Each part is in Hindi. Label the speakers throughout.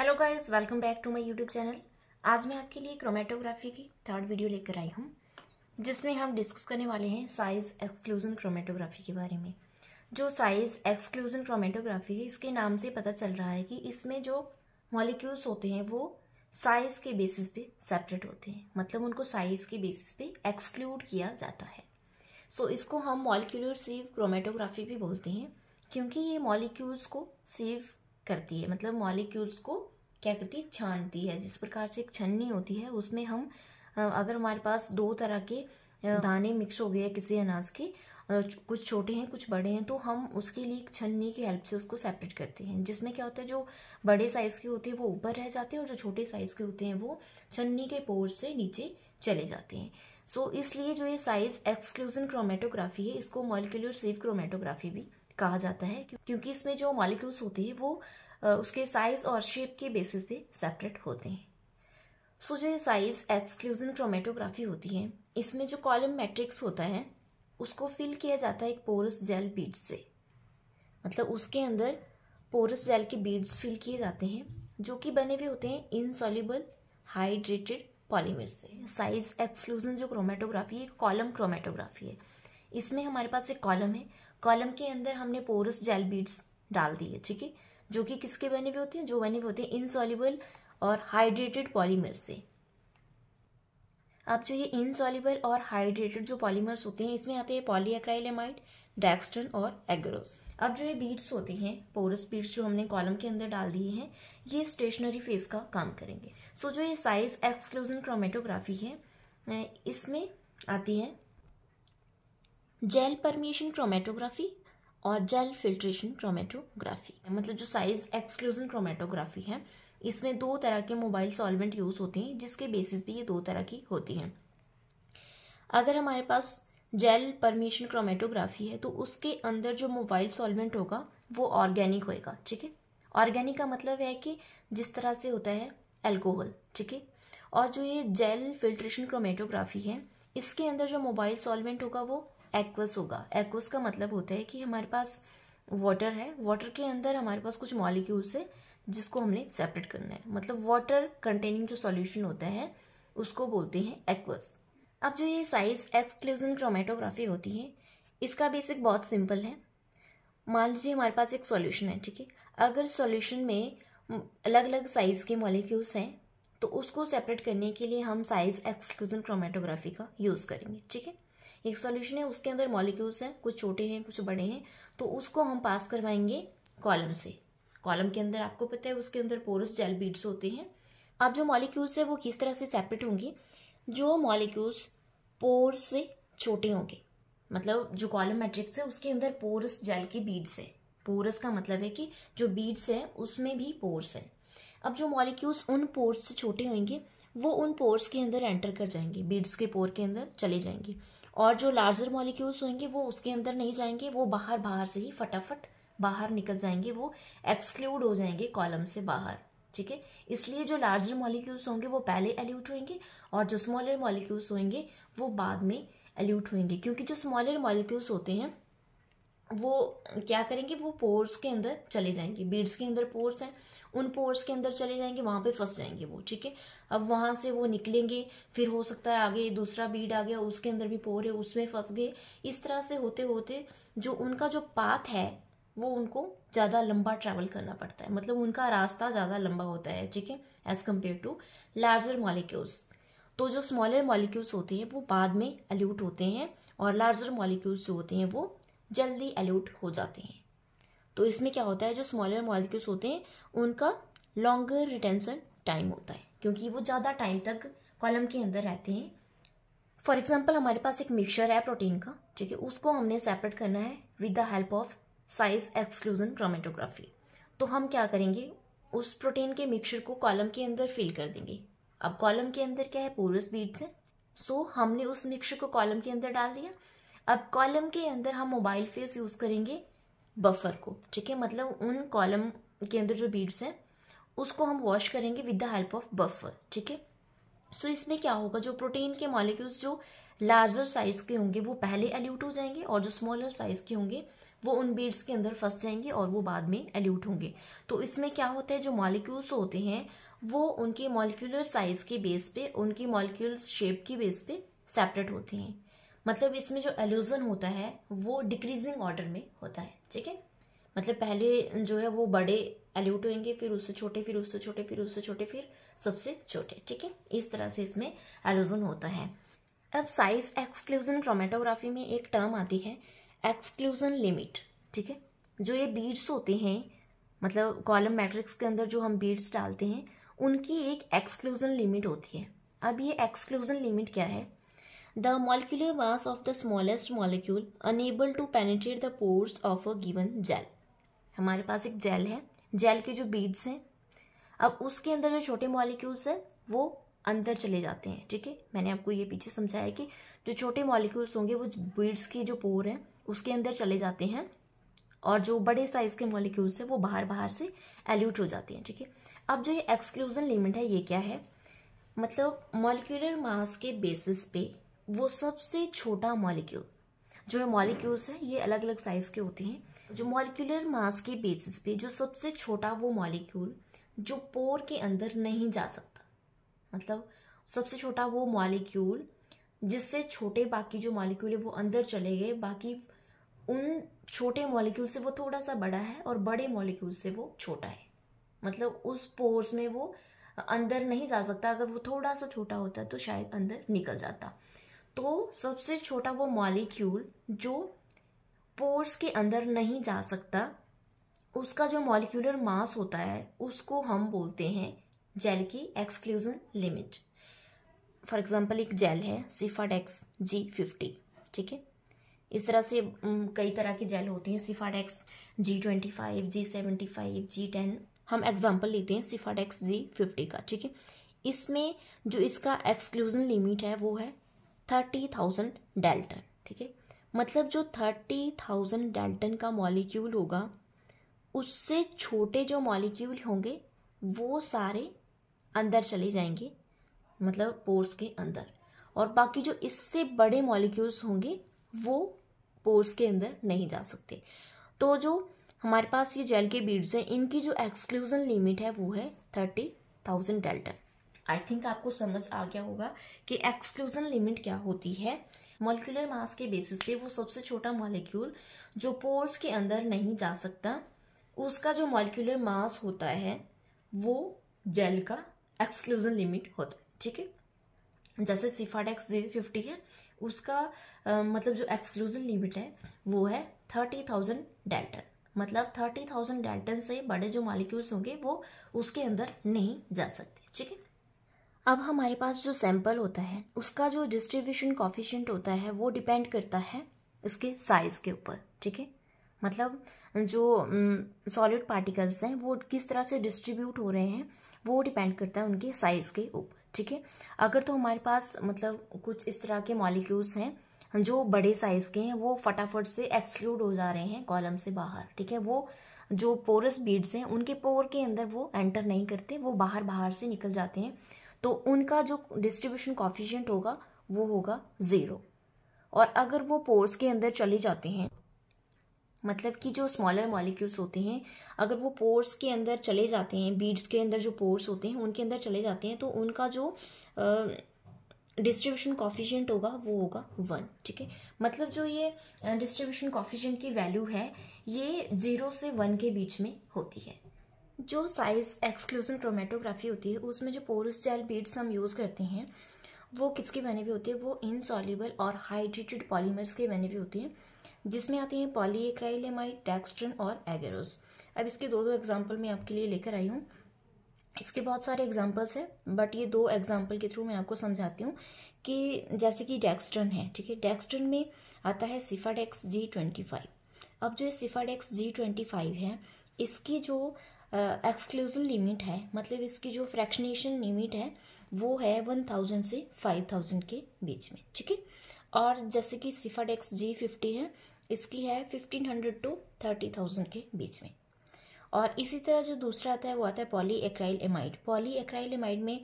Speaker 1: Hello guys welcome back to my YouTube channel आज मैं आपके लिए क्रोमेटोग्राफी की थर्ड वीडियो लेकर आई हूँ जिसमें हम डिस्कस करने वाले हैं साइज़ एक्सक्लूजन क्रोमेटोग्राफी के बारे में जो साइज़ एक्सक्लूजन क्रोमेटोग्राफी है इसके नाम से पता चल रहा है कि इसमें जो मॉलिक्यूल्स होते हैं वो साइज़ के बेसिस पे सेपरेट होते हैं मतलब उनको साइज़ के बेसिस पे एक्सक्लूड किया जाता है सो so, इसको हम मॉलिक्यूलर सेव क्रोमेटोग्राफी भी बोलते हैं क्योंकि ये मॉलिक्यूल्स को सेव करती है मतलब मॉलिक्यूल्स को क्या करती है छानती है जिस प्रकार से एक छन्नी होती है उसमें हम अगर हमारे पास दो तरह के दाने मिक्स हो गए किसी अनाज के कुछ छोटे हैं कुछ बड़े हैं तो हम उसके लिए छन्नी की हेल्प से उसको सेपरेट करते हैं जिसमें क्या होता है जो बड़े साइज़ के होते हैं वो ऊपर रह जाते हैं और जो छोटे साइज़ के होते हैं वो छन्नी के पोर से नीचे चले जाते हैं सो so, इसलिए जो ये साइज़ एक्सक्लूजन क्रोमेटोग्राफी है इसको मॉलिकुलर सेफ क्रोमेटोग्राफी भी कहा जाता है क्योंकि इसमें जो मॉलिक्यूल्स होते हैं वो उसके साइज और शेप के बेसिस पे सेपरेट होते हैं सो जो ये साइज एक्सक्लूजन क्रोमेटोग्राफी होती है इसमें जो कॉलम मैट्रिक्स होता है उसको फिल किया जाता है एक पोरस जेल बीड से मतलब उसके अंदर पोरस जेल के बीड्स फिल किए जाते हैं जो कि बने हुए होते हैं इनसॉल्यूबल हाइड्रेटेड पॉलीमर से साइज एक्सक्लूजन जो क्रोमेटोग्राफी है कॉलम क्रोमेटोग्राफी है इसमें हमारे पास एक कॉलम है कॉलम के अंदर हमने पोरस जेल बीड्स डाल दिए ठीक है जो कि किसके बने हुए होते हैं जो बने हुए होते हैं इनसॉल्यूबल और हाइड्रेटेड पॉलीमर से अब जो ये इनसॉल्यूबल और हाइड्रेटेड जो पॉलीमर्स होते हैं इसमें आते हैं पॉलीएक्राइलेमाइड डेक्स्टन और एग्रोस अब जो ये बीड्स होते हैं पोरस बीड्स जो हमने कॉलम के अंदर डाल दिए हैं ये स्टेशनरी फेज का काम करेंगे सो so, जो ये साइज एक्सक्लूजन क्रोमेटोग्राफी है इसमें आती है जेल परमिशन क्रोमेटोग्राफी और जेल फिल्ट्रेशन क्रोमेटोग्राफी मतलब जो साइज एक्सक्लूजन क्रोमेटोग्राफी है इसमें दो तरह के मोबाइल सॉल्वेंट यूज़ होते हैं जिसके बेसिस पे ये दो तरह की होती हैं अगर हमारे पास जेल परमिशन क्रोमेटोग्राफी है तो उसके अंदर जो मोबाइल सॉल्वेंट होगा वो ऑर्गेनिक होएगा ठीक है ऑर्गेनिक का मतलब है कि जिस तरह से होता है एल्कोहल ठीक है और जो ये जेल फिल्ट्रेशन क्रोमेटोग्राफी है इसके अंदर जो मोबाइल सॉल्वेंट होगा वो एक्वस होगा एक्वस का मतलब होता है कि हमारे पास वाटर है वाटर के अंदर हमारे पास कुछ मॉलिक्यूल्स है जिसको हमने सेपरेट करना है मतलब वाटर कंटेनिंग जो सॉल्यूशन होता है उसको बोलते हैं एक्वस अब जो ये साइज एक्सक्लूजन क्रोमेटोग्राफी होती है इसका बेसिक बहुत सिंपल है मान लीजिए हमारे पास एक सॉल्यूशन है ठीक है अगर सॉल्यूशन में अलग अलग साइज़ के मॉलिक्यूल्स हैं तो उसको सेपरेट करने के लिए हम साइज़ एक्सक्लूजन क्रोमेटोग्राफी का यूज़ करेंगे ठीक है एक सॉल्यूशन है उसके अंदर मॉलिक्यूल्स हैं कुछ छोटे हैं कुछ बड़े हैं तो उसको हम पास करवाएंगे कॉलम से कॉलम के अंदर आपको पता है उसके अंदर पोरस जेल बीड्स होते हैं अब जो मॉलिक्यूल्स है वो किस तरह से सेपरेट होंगी जो मॉलिक्यूल्स पोर से छोटे होंगे मतलब जो कॉलम मैट्रिक्स है उसके अंदर पोरस जेल के बीड्स हैं पोरस का मतलब है कि जो बीड्स हैं उसमें भी पोर्स हैं अब जो मॉलिक्यूल्स उन पोर्स से छोटे होंगे वो उन पोर्स के अंदर एंटर कर जाएंगे बीड्स के पोर के अंदर चले जाएंगे और जो लार्जर मॉलिक्यूल्स होंगे वो उसके अंदर नहीं जाएंगे वो बाहर बाहर से ही फटाफट बाहर निकल जाएंगे वो एक्सक्लूड हो जाएंगे कॉलम से बाहर ठीक है इसलिए जो लार्जर मॉलिक्यूल्स होंगे वो पहले एल्यूट होंगे और जो स्मॉलर मॉलिक्यूल्स होंगे वो बाद में एल्यूट होंगे क्योंकि जो स्मॉलर मॉलिक्यूल्स होते हैं वो क्या करेंगे वो पोर्स के अंदर चले जाएंगे बीड्स के अंदर पोर्स हैं उन पोर्स के अंदर चले जाएंगे वहाँ पे फंस जाएंगे वो ठीक है अब वहाँ से वो निकलेंगे फिर हो सकता है आगे दूसरा बीड आ गया उसके अंदर भी पोर है उसमें फंस गए इस तरह से होते होते जो उनका जो पाथ है वो उनको ज़्यादा लंबा ट्रैवल करना पड़ता है मतलब उनका रास्ता ज़्यादा लंबा होता है ठीक है as compare to larger molecules तो जो स्मॉलर मॉलिक्यूल्स होते हैं वो बाद में अल्यूट होते हैं और लार्जर मॉलिक्यूल्स जो होते हैं वो जल्दी एलोट हो जाते हैं तो इसमें क्या होता है जो स्मॉलर मॉलिक्यूल्स होते हैं उनका लॉन्गर रिटेंसन टाइम होता है क्योंकि वो ज़्यादा टाइम तक कॉलम के अंदर रहते हैं फॉर एग्जाम्पल हमारे पास एक मिक्सचर है प्रोटीन का ठीक है उसको हमने सेपरेट करना है with the help of size exclusion chromatography तो हम क्या करेंगे उस प्रोटीन के मिक्सचर को कॉलम के अंदर फिल कर देंगे अब कॉलम के अंदर क्या है पोरस बीट्स हैं सो so, हमने उस मिक्सचर को कॉलम के अंदर डाल दिया अब कॉलम के अंदर हम मोबाइल फेस यूज़ करेंगे बफर को ठीक है मतलब उन कॉलम के अंदर जो बीड्स हैं उसको हम वॉश करेंगे with the help of buffer ठीक है सो इसमें क्या होगा जो प्रोटीन के मॉलिक्यूल्स जो लार्जर साइज के होंगे वो पहले एल्यूट हो जाएंगे और जो स्मॉलर साइज के होंगे वो उन बीड्स के अंदर फंस जाएंगे और वो बाद में एल्यूट होंगे तो इसमें क्या होता है जो मॉलिक्यूल्स होते हैं वो उनके मॉलिक्यूलर साइज के बेस पे उनकी मॉलिक्यूल्स शेप के बेस पे सेपरेट होते हैं मतलब इसमें जो एल्यूज़न होता है वो डिक्रीजिंग ऑर्डर में होता है ठीक है मतलब पहले जो है वो बड़े एल्यूट होंगे फिर उससे छोटे फिर उससे छोटे फिर उससे छोटे फिर सबसे छोटे ठीक है इस तरह से इसमें एल्यूज़न होता है अब साइज एक्सक्लूजन क्रोमेटोग्राफी में एक टर्म आती है एक्सक्लूजन लिमिट ठीक है जो ये बीड्स होते हैं मतलब कॉलम मैट्रिक्स के अंदर जो हम बीड्स डालते हैं उनकी एक एक्सक्लूजन लिमिट होती है अब ये एक्सक्लूजन लिमिट क्या है the molecular mass of the smallest molecule unable to penetrate the pores of a given gel हमारे पास एक जेल है जेल के जो बीड्स हैं अब उसके अंदर जो छोटे मॉलिक्यूल्स हैं वो अंदर चले जाते हैं ठीक है मैंने आपको ये पीछे समझाया कि जो छोटे मॉलिक्यूल्स होंगे वो बीड्स के जो पोर हैं उसके अंदर चले जाते हैं और जो बड़े साइज के मॉलिक्यूल्स हैं वो बाहर बाहर से एल्यूट हो जाते हैं ठीक है अब जो ये एक्सक्लूजन लिमिट है ये क्या है मतलब मॉलिक्यूलर मास के बेसिस पे वो सबसे छोटा मॉलिक्यूल जो मॉलिक्यूल्स हैं ये अलग अलग साइज के होते हैं जो मॉलिक्यूलर मास के बेसिस पे जो सबसे छोटा वो मॉलिक्यूल जो पोर के अंदर नहीं जा सकता मतलब सबसे छोटा वो मॉलिक्यूल जिससे छोटे बाकी जो मॉलिक्यूल है वो अंदर चले गए बाकी उन छोटे मॉलिक्यूल से वो थोड़ा सा बड़ा है और बड़े मॉलिक्यूल से वो छोटा है मतलब उस पोर्स में वो अंदर नहीं जा सकता अगर वो थोड़ा सा छोटा होता तो शायद अंदर निकल जाता तो सबसे छोटा वो मॉलिक्यूल जो पोर्स के अंदर नहीं जा सकता उसका जो मॉलिक्यूलर मास होता है उसको हम बोलते हैं जेल की एक्सक्लूजन लिमिट फॉर एग्जांपल एक जेल है सिफाडेक्स जी फिफ्टी ठीक है इस तरह से कई तरह की जेल होती हैं Sephadex G twenty five G seventy five G ten हम एग्जांपल लेते हैं सिफाडेक्स जी फिफ्टी का ठीक है इसमें जो इसका एक्सक्लूजन लिमिट है वो है थर्टी थाउजेंड डेल्टन ठीक है मतलब जो थर्टी थाउजेंड डेल्टन का मॉलिक्यूल होगा उससे छोटे जो मॉलिक्यूल होंगे वो सारे अंदर चले जाएंगे मतलब पोर्स के अंदर और बाकी जो इससे बड़े मॉलिक्यूल्स होंगे वो पोर्स के अंदर नहीं जा सकते तो जो हमारे पास ये जेल के बीड्स हैं इनकी जो एक्सक्लूज़न लिमिट है वो है thirty thousand dalton I think आपको समझ आ गया होगा कि एक्सक्लूजन लिमिट क्या होती है मोलिकुलर मास के बेसिस पे वो सबसे छोटा मॉलिक्यूल जो पोर्स के अंदर नहीं जा सकता उसका जो मॉलिकुलर मास होता है वो जेल का एक्सक्लूजन लिमिट होता है ठीक है जैसे सिफाडेक्स जे फिफ्टी है उसका आ, मतलब जो एक्सक्लूजन लिमिट है वो है थर्टी थाउजेंड डेल्टन मतलब थर्टी थाउजेंड डेल्टन से बड़े जो मालिक्यूल्स होंगे वो उसके अंदर नहीं जा सकते ठीक है अब हमारे पास जो सैंपल होता है उसका जो डिस्ट्रीब्यूशन कॉफिशेंट होता है वो डिपेंड करता है इसके साइज़ के ऊपर ठीक है मतलब जो सॉलिड पार्टिकल्स हैं वो किस तरह से डिस्ट्रीब्यूट हो रहे हैं वो डिपेंड करता है उनके साइज़ के ऊपर ठीक है अगर तो हमारे पास मतलब कुछ इस तरह के मॉलिक्यूल्स हैं जो बड़े साइज़ के हैं वो फटाफट से एक्सक्लूड हो जा रहे हैं कॉलम से बाहर ठीक है वो जो पोरस बीड्स हैं उनके पोर के अंदर वो एंटर नहीं करते वो बाहर बाहर से निकल जाते हैं तो उनका जो डिस्ट्रीब्यूशन कॉफिशियंट होगा वो होगा ज़ीरो और अगर वो पोर्स के अंदर चले जाते हैं मतलब कि जो स्मॉलर मॉलिक्यूल्स होते हैं अगर वो पोर्स के अंदर चले जाते हैं बीड्स के अंदर जो पोर्स होते हैं उनके अंदर चले जाते हैं तो उनका जो डिस्ट्रीब्यूशन कॉफिशियंट होगा वो होगा वन ठीक है मतलब जो ये डिस्ट्रीब्यूशन कॉफिशियंट की वैल्यू है ये जीरो से वन के बीच में होती है जो साइज़ एक्सक्लूसिव क्रोमेटोग्राफी होती है उसमें जो पोरस जेल बीड्स हम यूज़ करते हैं वो किसके बने भी होते हैं वो इनसॉल्यूबल और हाइड्रेटेड पॉलीमर्स के बने भी होते हैं जिसमें आते हैं पॉलीक्राइलेमाइड डेक्स्ट्रन और एगेरोस अब इसके दो दो एग्जाम्पल मैं आपके लिए लेकर आई हूँ इसके बहुत सारे एग्जाम्पल्स हैं बट ये दो एग्जाम्पल के थ्रू मैं आपको समझाती हूँ कि जैसे कि डेक्सट्रन है ठीक है डेक्सट्रन में आता है सिफाडेक्स जी ट्वेंटी फाइव अब जो ये सिफाडेक्स जी ट्वेंटी फाइव है इसकी जो एक्सक्लूजन लिमिट है मतलब इसकी जो फ्रैक्शनेशन लिमिट है वो है वन थाउजेंड से फाइव थाउजेंड के बीच में ठीक है और जैसे कि सिफाड एक्स जी फिफ्टी है इसकी है fifteen hundred to thirty thousand के बीच में और इसी तरह जो दूसरा आता है वो आता है polyacrylamide polyacrylamide में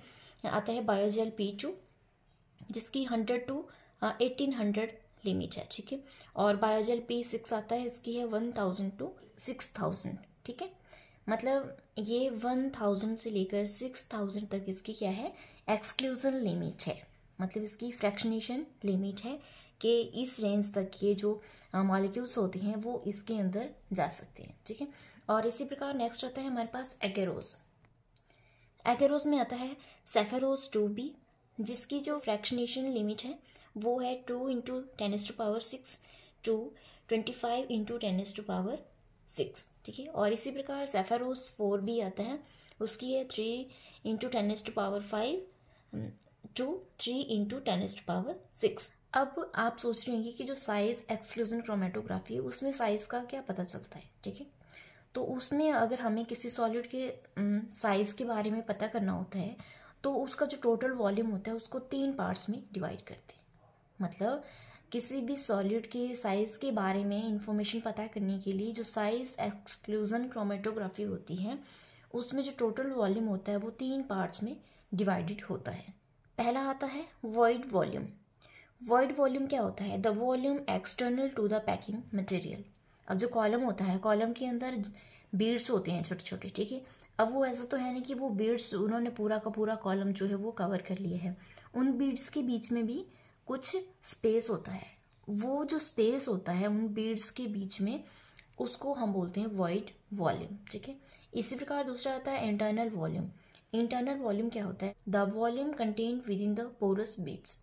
Speaker 1: आता है बायोजेल पी टू जिसकी hundred to eighteen hundred limit है ठीक है और बायोजेल पी सिक्स आता है इसकी है one thousand to six thousand ठीक है मतलब ये वन थाउजेंड से लेकर सिक्स थाउजेंड तक इसकी क्या है एक्सक्लूजन लिमिट है मतलब इसकी फ्रैक्शनेशन लिमिट है कि इस रेंज तक ये जो मॉलिक्यूल्स होते हैं वो इसके अंदर जा सकते हैं ठीक है और इसी प्रकार नेक्स्ट आता है हमारे पास एगेरोज एगेरोज में आता है सेफेरोज टू बी जिसकी जो फ्रैक्शनेशन लिमिट है वो है two into ten's to power six to twenty five into ten's to power six ठीक है और इसी प्रकार सेफेरोस फोर भी आता है उसकी है three into ten's to power five to three into ten to power six अब आप सोच रहे होंगे कि जो साइज़ एक्सक्लूजन क्रोमेटोग्राफी उसमें साइज़ का क्या पता चलता है ठीक है तो उसमें अगर हमें किसी सॉलिड के साइज़ um, के बारे में पता करना होता है तो उसका जो टोटल वॉल्यूम होता है उसको तीन पार्ट्स में डिवाइड करते हैं मतलब किसी भी सॉलिड के साइज़ के बारे में इंफॉर्मेशन पता करने के लिए जो साइज़ एक्सक्लूज़न क्रोमेटोग्राफी होती है उसमें जो टोटल वॉल्यूम होता है वो तीन पार्ट्स में डिवाइडेड होता है पहला आता है वॉइड वॉल्यूम वॉइड वॉल्यूम क्या होता है the volume external to the packing material अब जो कॉलम होता है कॉलम के अंदर बीड्स होते हैं छोटे छोटे ठीक है अब वो ऐसा तो है ना कि वो बीड्स उन्होंने पूरा का पूरा कॉलम जो है वो कवर कर लिए है उन बीड्स के बीच में भी कुछ स्पेस होता है वो जो स्पेस होता है उन बीड्स के बीच में उसको हम बोलते हैं वाइड वॉल्यूम ठीक है इसी प्रकार दूसरा आता है इंटरनल वॉल्यूम इंटरनल वॉल्यूम क्या होता है the volume contain within the porous beads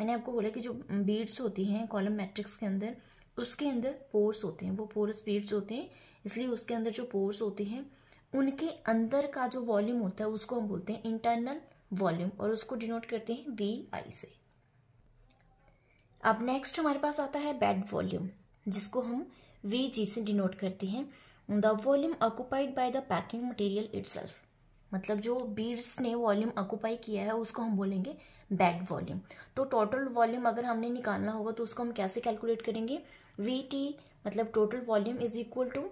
Speaker 1: मैंने आपको बोला कि जो बीड्स होती हैं कॉलम मैट्रिक्स के अंदर उसके अंदर पोर्स होते हैं वो पोरस बीड्स होते हैं इसलिए उसके अंदर जो पोर्स होते हैं उनके अंदर का जो वॉल्यूम होता है उसको हम बोलते हैं इंटरनल वॉल्यूम और उसको डिनोट करते हैं वी आई से अब नेक्स्ट हमारे पास आता है बेड वॉल्यूम जिसको हम वी जी से डिनोट करते हैं the volume occupied by the packing material itself मतलब जो बीड्स ने वॉल्यूम ऑक्यूपाई किया है उसको हम बोलेंगे बेड वॉल्यूम तो टोटल वॉल्यूम अगर हमने निकालना होगा तो उसको हम कैसे कैलकुलेट करेंगे वी टी मतलब total volume is equal to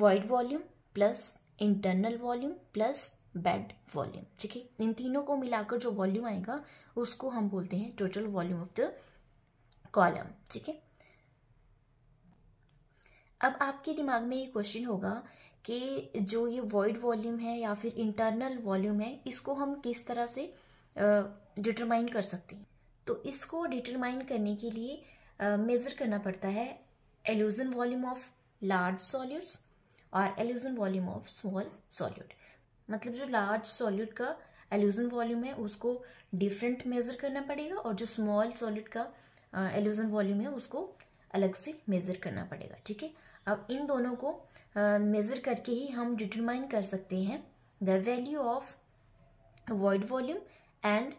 Speaker 1: void volume plus internal volume plus bed volume ठीक है इन तीनों को मिलाकर जो वॉल्यूम आएगा उसको हम बोलते हैं total volume of the column ठीक है अब आपके दिमाग में ये क्वेश्चन होगा कि जो ये वॉइड वॉल्यूम है या फिर इंटरनल वॉल्यूम है इसको हम किस तरह से डिटरमाइन कर सकते हैं तो इसको डिटरमाइन करने के लिए मेज़र करना पड़ता है elution volume of large solutes और elution volume of small solute मतलब जो लार्ज सॉल्यूट का एल्यूजन वॉल्यूम है उसको डिफरेंट मेज़र करना पड़ेगा और जो स्मॉल सॉल्यूट का एल्यूजन वॉल्यूम है उसको अलग से मेज़र करना पड़ेगा ठीक है अब इन दोनों को मेज़र करके ही हम डिटरमाइन कर सकते हैं the value of void volume and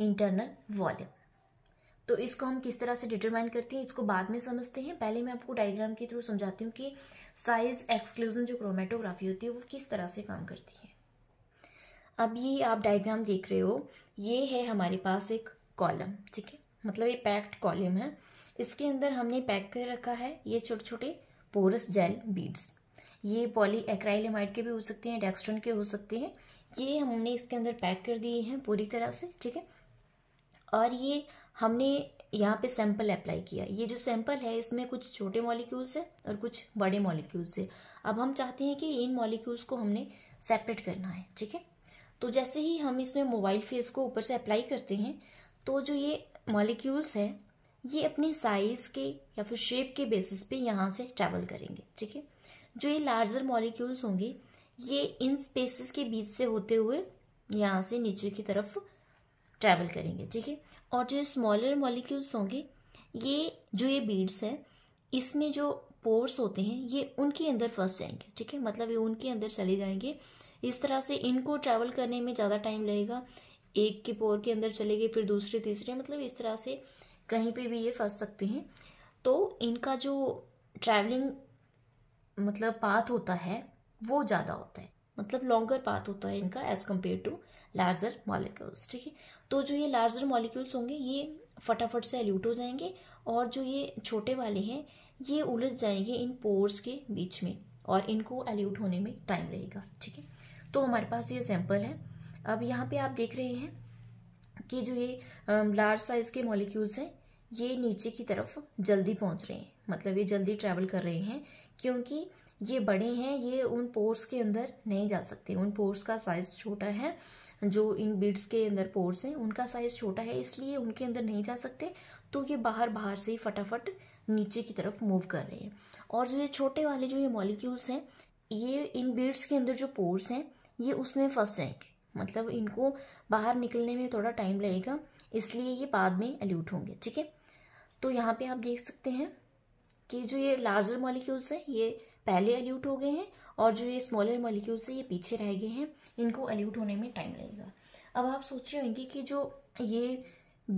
Speaker 1: internal volume तो इसको हम किस तरह से डिटरमाइन करते हैं इसको बाद में समझते हैं पहले मैं आपको डायग्राम के थ्रू समझाती हूँ कि साइज एक्सक्लूजन जो क्रोमेटोग्राफी होती है वो किस तरह से काम करती है अब ये आप डायग्राम देख रहे हो ये है हमारे पास एक कॉलम ठीक है मतलब ये पैक्ड कॉलम है इसके अंदर हमने पैक कर रखा है ये छोटे छोटे पोरस जेल बीड्स ये पॉली एक्राइलेमाइड के भी हो सकते हैं डेक्स्ट्रन के हो सकते हैं ये हमने इसके अंदर पैक कर दिए हैं पूरी तरह से ठीक है और ये हमने यहाँ पे सैंपल अप्लाई किया ये जो सैंपल है इसमें कुछ छोटे मॉलिक्यूल्स है और कुछ बड़े मॉलिक्यूल्स है अब हम चाहते हैं कि इन मॉलिक्यूल्स को हमने सेपरेट करना है ठीक है तो जैसे ही हम इसमें मोबाइल फेस को ऊपर से अप्लाई करते हैं तो जो ये मॉलिक्यूल्स हैं ये अपने साइज़ के या फिर शेप के बेसिस पे यहाँ से ट्रैवल करेंगे ठीक है जो ये लार्जर मॉलिक्यूल्स होंगे ये इन स्पेसेस के बीच से होते हुए यहाँ से नीचे की तरफ ट्रैवल करेंगे ठीक है और जो स्मॉलर मॉलिक्यूल्स होंगे ये जो ये बीड्स है इसमें जो पोर्स होते हैं ये उनके अंदर फंस जाएंगे ठीक है मतलब ये उनके अंदर चले जाएंगे इस तरह से इनको ट्रैवल करने में ज़्यादा टाइम लगेगा एक के पोर के अंदर चले गए फिर दूसरे तीसरे मतलब इस तरह से कहीं पे भी ये फंस सकते हैं तो इनका जो ट्रैवलिंग मतलब पाथ होता है वो ज़्यादा होता है मतलब लॉन्गर पाथ होता है इनका as compare to larger molecules ठीक है तो जो ये लार्जर मॉलिक्यूल्स होंगे ये फटाफट से एल्यूट हो जाएंगे और जो ये छोटे वाले हैं ये उलझ जाएंगे इन पोर्स के बीच में और इनको एल्यूट होने में टाइम लगेगा ठीक है तो हमारे पास ये सैम्पल है अब यहाँ पे आप देख रहे हैं कि जो ये लार्ज साइज के मॉलिक्यूल्स हैं ये नीचे की तरफ जल्दी पहुँच रहे हैं मतलब ये जल्दी ट्रैवल कर रहे हैं क्योंकि ये बड़े हैं ये उन पोर्स के अंदर नहीं जा सकते उन पोर्स का साइज छोटा है जो इन बीड्स के अंदर पोर्स हैं उनका साइज छोटा है इसलिए उनके अंदर नहीं जा सकते तो ये बाहर बाहर से ही फटाफट नीचे की तरफ मूव कर रहे हैं और जो ये छोटे वाले जो ये मॉलिक्यूल्स हैं ये इन बीड्स के अंदर जो पोर्स हैं ये उसमें फंस जाएंगे मतलब इनको बाहर निकलने में थोड़ा टाइम लगेगा इसलिए ये बाद में एल्यूट होंगे ठीक है तो यहाँ पे आप देख सकते हैं कि जो ये लार्जर मॉलिक्यूल्स हैं ये पहले एल्यूट हो गए हैं और जो ये स्मॉलर मॉलिक्यूल्स हैं ये पीछे रह गए हैं इनको एल्यूट होने में टाइम लगेगा अब आप सोच रहे होंगे कि जो ये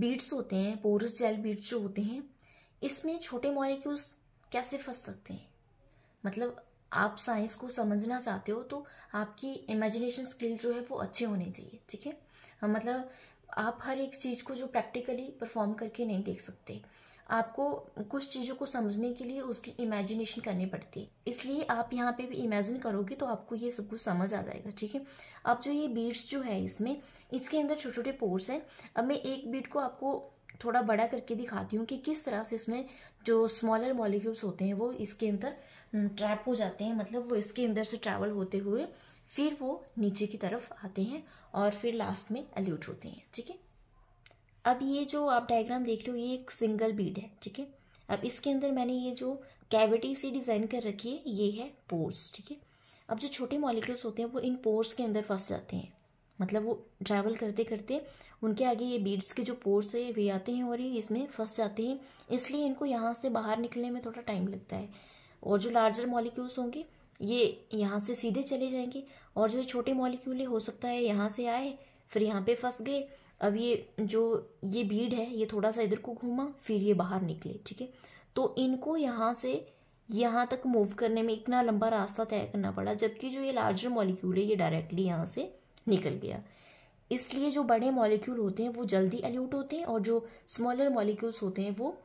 Speaker 1: बीट्स होते हैं पोरस जेल बीट्स जो होते हैं इसमें छोटे मॉलिक्यूल्स कैसे फंस सकते हैं मतलब आप साइंस को समझना चाहते हो तो आपकी इमेजिनेशन स्किल जो है वो अच्छे होने चाहिए ठीक है हाँ, मतलब आप हर एक चीज़ को जो प्रैक्टिकली परफॉर्म करके नहीं देख सकते आपको कुछ चीज़ों को समझने के लिए उसकी इमेजिनेशन करनी पड़ती है इसलिए आप यहाँ पे भी इमेजिन करोगे तो आपको ये सब कुछ समझ आ जाएगा ठीक है अब जो ये बीड्स जो है इसमें इसके अंदर छोटे छोटे पोर्स हैं अब मैं एक बीट को आपको थोड़ा बड़ा करके दिखाती हूँ कि किस तरह से इसमें जो स्मॉलर मॉलिक्यूल्स होते हैं वो इसके अंदर ट्रैप हम्म, हो जाते हैं मतलब वो इसके अंदर से ट्रैवल होते हुए फिर वो नीचे की तरफ आते हैं और फिर लास्ट में अल्यूट होते हैं ठीक है अब ये जो आप डायग्राम देख रहे हो ये एक सिंगल बीड है ठीक है अब इसके अंदर मैंने ये जो कैविटी से डिज़ाइन कर रखी है ये है पोर्स ठीक है अब जो छोटे मॉलिक्यूल्स होते हैं वो इन पोर्स के अंदर फंस जाते हैं मतलब वो ट्रैवल करते करते उनके आगे ये बीड्स के जो पोर्स है वे आते हैं और ये इसमें फंस जाते हैं इसलिए इनको यहाँ से बाहर निकलने में थोड़ा टाइम लगता है और जो लार्जर मॉलिक्यूल्स होंगे ये यहाँ से सीधे चले जाएंगे और जो छोटे मॉलिक्यूल हो सकता है यहाँ से आए फिर यहाँ पे फंस गए अब ये जो ये भीड़ है ये थोड़ा सा इधर को घूमा फिर ये बाहर निकले ठीक है तो इनको यहाँ से यहाँ तक मूव करने में इतना लंबा रास्ता तय करना पड़ा जबकि जो ये लार्जर मॉलिक्यूल है ये डायरेक्टली यहाँ से निकल गया इसलिए जो बड़े मॉलिक्यूल होते हैं वो जल्दी एल्यूट होते हैं और जो स्मॉलर मॉलिक्यूल्स होते हैं वो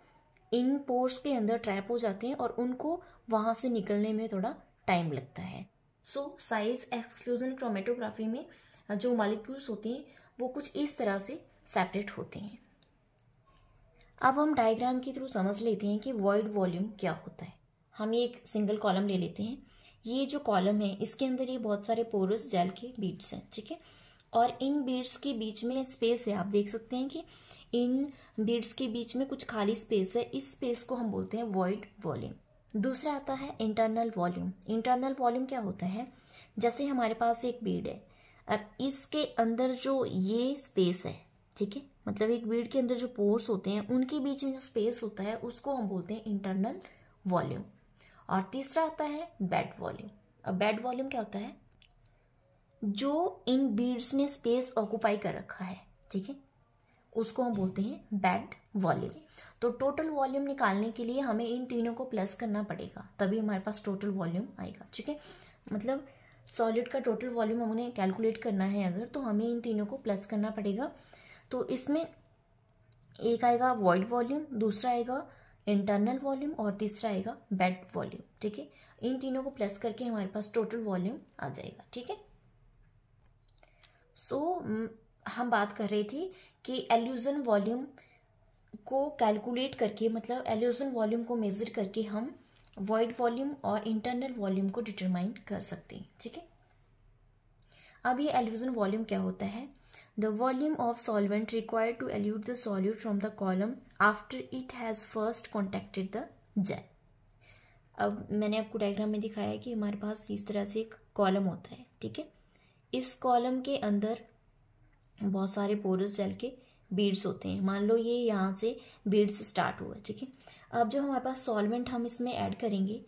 Speaker 1: इन पोर्स के अंदर ट्रैप हो जाते हैं और उनको वहाँ से निकलने में थोड़ा टाइम लगता है सो साइज एक्सक्लूजन क्रोमेटोग्राफी में जो मॉलिक्यूल्स होते हैं वो कुछ इस तरह से सेपरेट होते हैं अब हम डायग्राम के थ्रू समझ लेते हैं कि वॉइड वॉल्यूम क्या होता है हम एक सिंगल कॉलम ले लेते हैं ये जो कॉलम है इसके अंदर ये बहुत सारे पोरस जेल के बीट्स हैं ठीक है और इन बीड्स के बीच में स्पेस है आप देख सकते हैं कि इन बीड्स के बीच में कुछ खाली स्पेस है इस स्पेस को हम बोलते हैं वॉइड वॉल्यूम दूसरा आता है इंटरनल वॉल्यूम इंटरनल वॉल्यूम क्या होता है जैसे हमारे पास एक बीड है अब इसके अंदर जो ये स्पेस है ठीक है मतलब एक बीड के अंदर जो पोर्स होते हैं उनके बीच में जो स्पेस होता है उसको हम बोलते हैं इंटरनल वॉल्यूम और तीसरा आता है बेड वॉल्यूम अब बेड वॉल्यूम क्या होता है जो इन बीड्स ने स्पेस ऑक्यूपाई कर रखा है ठीक है उसको हम बोलते हैं बेड वॉल्यूम तो टोटल वॉल्यूम निकालने के लिए हमें इन तीनों को प्लस करना पड़ेगा तभी हमारे पास टोटल वॉल्यूम आएगा ठीक है मतलब सॉलिड का टोटल वॉल्यूम हमें कैलकुलेट करना है अगर तो हमें इन तीनों को प्लस करना पड़ेगा तो इसमें एक आएगा वॉइड वॉल्यूम दूसरा आएगा इंटरनल वॉल्यूम और तीसरा आएगा बेड वॉल्यूम ठीक है इन तीनों को प्लस करके हमारे पास टोटल वॉल्यूम आ जाएगा ठीक है सो हम्म, हम बात कर रहे थे कि एल्यूजन वॉल्यूम को कैलकुलेट करके मतलब एल्यूजन वॉल्यूम को मेज़र करके हम वॉइड वॉल्यूम और इंटरनल वॉल्यूम को डिटरमाइन कर सकते हैं ठीक है अब ये एल्यूजन वॉल्यूम क्या होता है the volume of solvent required to elute the solute from the column after it has first contacted the gel. अब मैंने आपको डायग्राम में दिखाया है कि हमारे पास इस तरह से एक कॉलम होता है ठीक है इस कॉलम के अंदर बहुत सारे पोरस जेल के बीड्स होते हैं मान लो ये यहाँ से बीड्स स्टार्ट हुआ ठीक है अब जब हमारे पास सॉल्वेंट हम इसमें ऐड करेंगे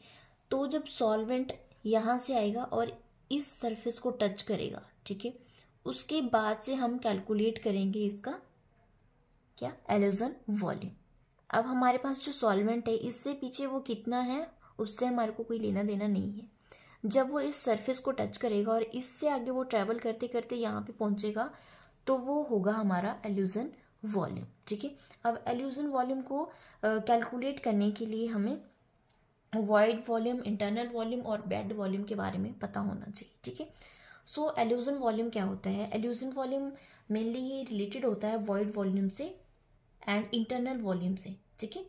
Speaker 1: तो जब सॉल्वेंट यहाँ से आएगा और इस सरफेस को टच करेगा ठीक है उसके बाद से हम कैलकुलेट करेंगे इसका क्या एलोजन वॉल्यूम अब हमारे पास जो सॉल्वेंट है इससे पीछे वो कितना है उससे हमारे को कोई लेना देना नहीं है जब वो इस सरफेस को टच करेगा और इससे आगे वो ट्रैवल करते करते यहाँ पे पहुँचेगा तो वो होगा हमारा एल्यूज़न वॉल्यूम ठीक है अब एल्यूज़न वॉल्यूम को कैलकुलेट uh, करने के लिए हमें वाइड वॉल्यूम इंटरनल वॉल्यूम और बेड वॉल्यूम के बारे में पता होना चाहिए ठीक है सो एल्यूजन वॉल्यूम क्या होता है एल्यूजन वॉल्यूम मेनली ये रिलेटेड होता है वॉइड वॉल्यूम से एंड इंटरनल वॉल्यूम से ठीक है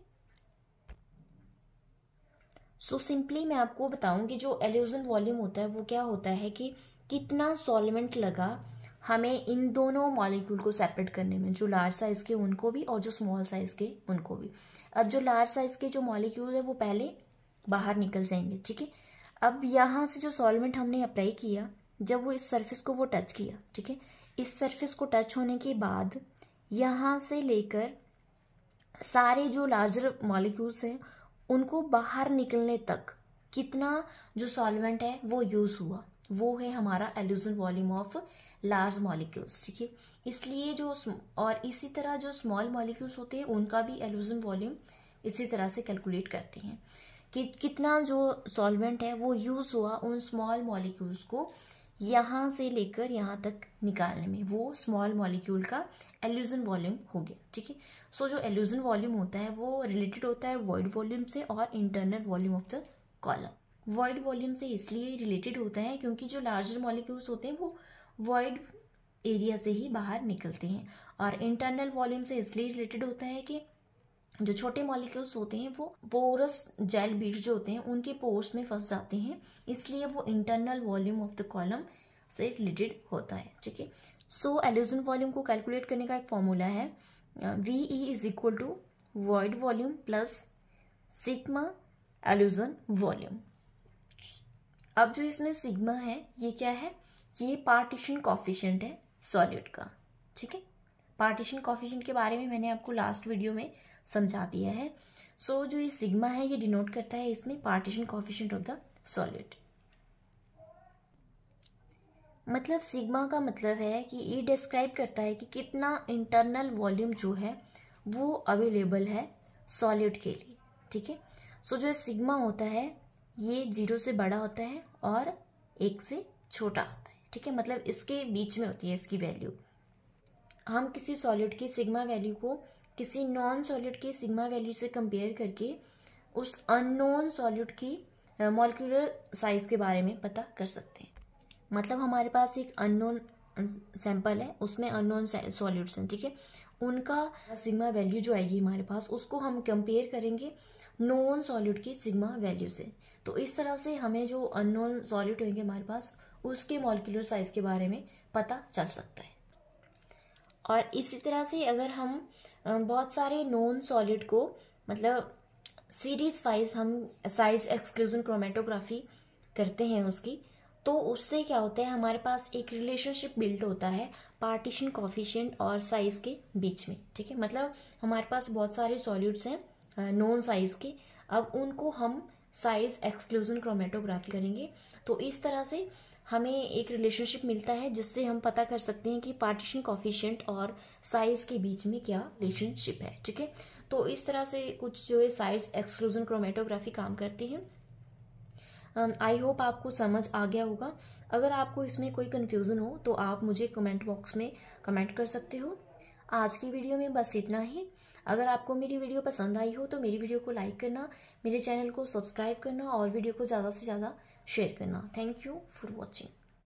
Speaker 1: सो सिंपली मैं आपको बताऊं कि जो एल्यूजन वॉल्यूम होता है वो क्या होता है कि कितना सॉलमेंट लगा हमें इन दोनों मॉलिक्यूल को सेपरेट करने में जो लार्ज साइज़ के उनको भी और जो स्मॉल साइज़ के उनको भी अब जो लार्ज साइज़ के जो मॉलिक्यूल है वो पहले बाहर निकल जाएंगे ठीक है अब यहाँ से जो सॉलमेंट हमने अप्लाई किया जब वो इस सरफेस को वो टच किया ठीक है इस सरफेस को टच होने के बाद यहाँ से लेकर सारे जो लार्जर मॉलिक्यूल्स हैं उनको बाहर निकलने तक कितना जो सॉल्वेंट है वो यूज़ हुआ वो है हमारा elution volume of large molecules ठीक है इसलिए जो और इसी तरह जो स्मॉल मॉलिक्यूल्स होते हैं उनका भी एल्यूजन वॉल्यूम इसी तरह से कैलकुलेट करते हैं कि कितना जो सॉल्वेंट है वो यूज़ हुआ उन स्मॉल मॉलिक्यूल्स को यहाँ से लेकर यहाँ तक निकालने में वो स्मॉल मॉलिक्यूल का एल्यूजन वॉल्यूम हो गया ठीक है सो जो एल्यूजन वॉल्यूम होता है वो रिलेटेड होता है वॉइड वॉल्यूम से और internal volume of the column void volume से इसलिए रिलेटेड होता है क्योंकि जो लार्जर मॉलिक्यूल्स होते हैं वो वॉइड एरिया से ही बाहर निकलते हैं और इंटरनल वॉल्यूम से इसलिए रिलेटेड होता है कि जो छोटे मॉलिक्यूल्स होते हैं वो पोरस जेल बीड्स जो होते हैं उनके पोर्स में फंस जाते हैं इसलिए वो internal volume of the column से रिलेटेड होता है ठीक है सो एल्यूजन वॉल्यूम को कैलकुलेट करने का एक फॉर्मूला है V E is equal to void volume plus sigma elution volume अब जो इसमें सिग्मा है ये क्या है ये पार्टीशन कॉफिशेंट है सॉलिड का ठीक है पार्टीशन कॉफिशेंट के बारे में मैंने आपको लास्ट वीडियो में समझा दिया है सो so, जो ये सिग्मा है ये डिनोट करता है इसमें partition coefficient of the solid मतलब सिग्मा का मतलब है कि ये डिस्क्राइब करता है कि कितना इंटरनल वॉल्यूम जो है वो अवेलेबल है सॉलिड के लिए ठीक है सो जो सिग्मा होता है ये जीरो से बड़ा होता है और एक से छोटा होता है ठीक है मतलब इसके बीच में होती है इसकी वैल्यू हम किसी सॉलिड की सिग्मा वैल्यू को किसी नॉन सॉलिड के सिग्मा वैल्यू से कंपेयर करके उस अननोन सॉलिड की मॉलिकुलर साइज के बारे में पता कर सकते हैं मतलब हमारे पास एक अननोन सैंपल है उसमें अननोन सॉल्यूट्स हैं ठीक है उनका सिग्मा वैल्यू जो आएगी हमारे पास उसको हम कंपेयर करेंगे नोन सॉल्यूट की सिग्मा वैल्यू से तो इस तरह से हमें जो अननोन सॉल्यूट होंगे हमारे पास उसके मॉलिकुलर साइज़ के बारे में पता चल सकता है और इसी तरह से अगर हम बहुत सारे नॉन सॉलिड को मतलब सीरीज वाइज हम साइज एक्सक्लूजन क्रोमेटोग्राफी करते हैं उसकी तो उससे क्या होता है हमारे पास एक रिलेशनशिप बिल्ड होता है पार्टीशन कॉफिशेंट और साइज़ के बीच में ठीक है मतलब हमारे पास बहुत सारे सॉल्यूट्स हैं नॉन साइज़ के अब उनको हम साइज़ एक्सक्लूजन क्रोमेटोग्राफी करेंगे तो इस तरह से हमें एक रिलेशनशिप मिलता है जिससे हम पता कर सकते हैं कि पार्टीशन कॉफिशेंट और साइज के बीच में क्या रिलेशनशिप है ठीक है तो इस तरह से कुछ जो है साइज एक्सक्लूजन क्रोमेटोग्राफी काम करती है आई होप आपको समझ आ गया होगा अगर आपको इसमें कोई कन्फ्यूज़न हो तो आप मुझे कमेंट बॉक्स में कमेंट कर सकते हो आज की वीडियो में बस इतना ही अगर आपको मेरी वीडियो पसंद आई हो तो मेरी वीडियो को लाइक करना मेरे चैनल को सब्सक्राइब करना और वीडियो को ज़्यादा से ज़्यादा शेयर करना थैंक यू फॉर वॉचिंग